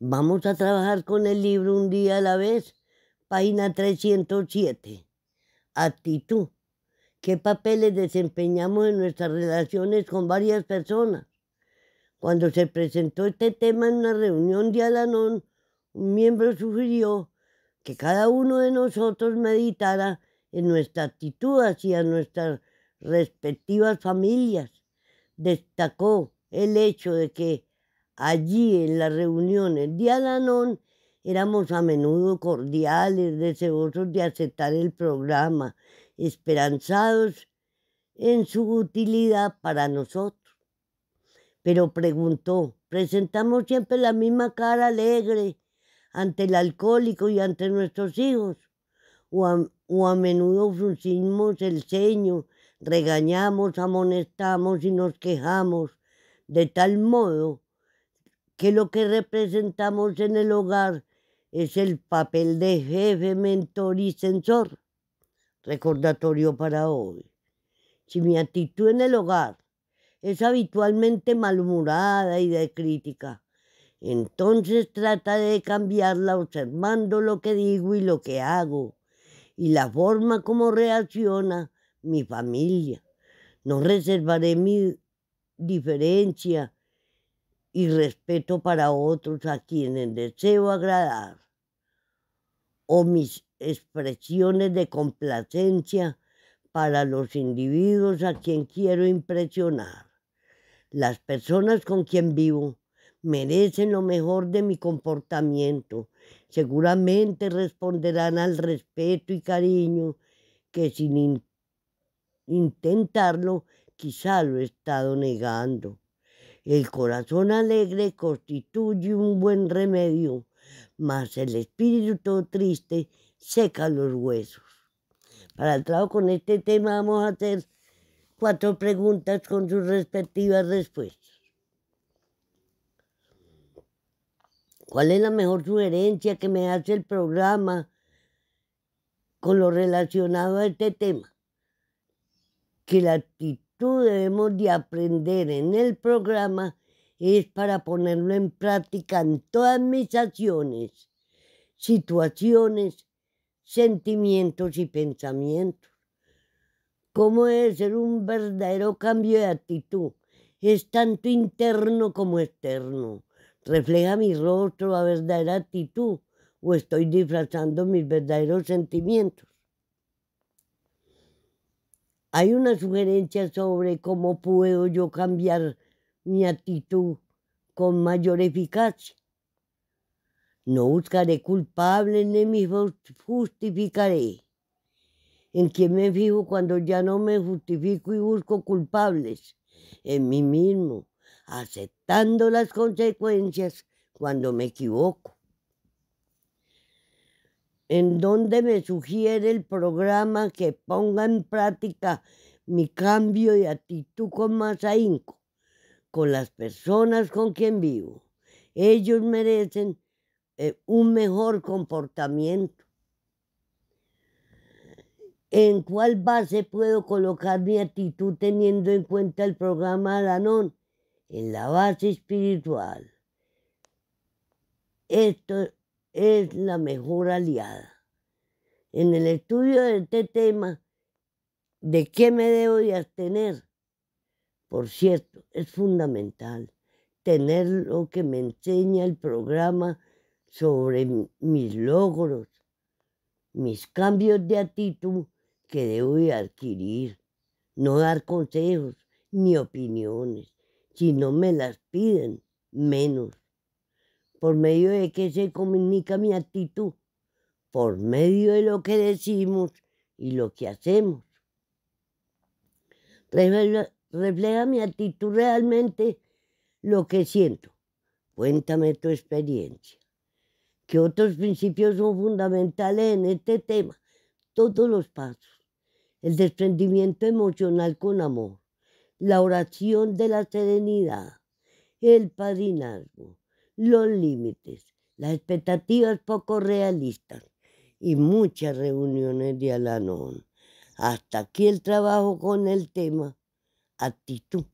Vamos a trabajar con el libro un día a la vez. Página 307. Actitud. ¿Qué papeles desempeñamos en nuestras relaciones con varias personas? Cuando se presentó este tema en una reunión de Alanón, un miembro sugirió que cada uno de nosotros meditara en nuestra actitud hacia nuestras respectivas familias. Destacó el hecho de que Allí en las reuniones de Alanón éramos a menudo cordiales, deseosos de aceptar el programa, esperanzados en su utilidad para nosotros. Pero preguntó, presentamos siempre la misma cara alegre ante el alcohólico y ante nuestros hijos, o a, menudo fruncimos el ceño, regañamos, amonestamos y nos quejamos, de tal modo que lo que representamos en el hogar es el papel de jefe, mentor y censor. Recordatorio para hoy. Si mi actitud en el hogar es habitualmente malhumorada y de crítica, entonces trata de cambiarla observando lo que digo y lo que hago y la forma como reacciona mi familia. No reservaré mi diferencia y respeto para otros a quienes deseo agradar, o mis expresiones de complacencia para los individuos a quien quiero impresionar. Las personas con quien vivo merecen lo mejor de mi comportamiento. Seguramente responderán al respeto y cariño que sin intentarlo quizá lo he estado negando. El corazón alegre constituye un buen remedio, mas el espíritu triste seca los huesos. Para el trabajo con este tema vamos a hacer cuatro preguntas con sus respectivas respuestas. ¿Cuál es la mejor sugerencia que me hace el programa con lo relacionado a este tema? Que la actitud debemos de aprender en el programa es para ponerlo en práctica en todas mis acciones, situaciones, sentimientos y pensamientos. ¿Cómo debe ser un verdadero cambio de actitud? Es tanto interno como externo. ¿Refleja mi rostro la verdadera actitud o estoy disfrazando mis verdaderos sentimientos? Hay una sugerencia sobre cómo puedo yo cambiar mi actitud con mayor eficacia. No buscaré culpables ni me justificaré. ¿En quién me fijo cuando ya no me justifico y busco culpables? En mí mismo, aceptando las consecuencias cuando me equivoco en donde me sugiere el programa que ponga en práctica mi cambio de actitud con más ahínco, con las personas con quien vivo. Ellos merecen eh, un mejor comportamiento. ¿En cuál base puedo colocar mi actitud teniendo en cuenta el programa Danón? En la base espiritual. Esto es la mejor aliada. En el estudio de este tema, ¿de qué me debo de abstener? Por cierto, es fundamental tener lo que me enseña el programa sobre mis logros, mis cambios de actitud que debo de adquirir, no dar consejos ni opiniones, si no me las piden, menos por medio de qué se comunica mi actitud, por medio de lo que decimos y lo que hacemos. Refleja, mi actitud realmente lo que siento. Cuéntame tu experiencia. ¿Qué otros principios son fundamentales en este tema? Todos los pasos. El desprendimiento emocional con amor. La oración de la serenidad. El padrinazgo los límites, las expectativas poco realistas y muchas reuniones de Alanón. Hasta aquí el trabajo con el tema actitud.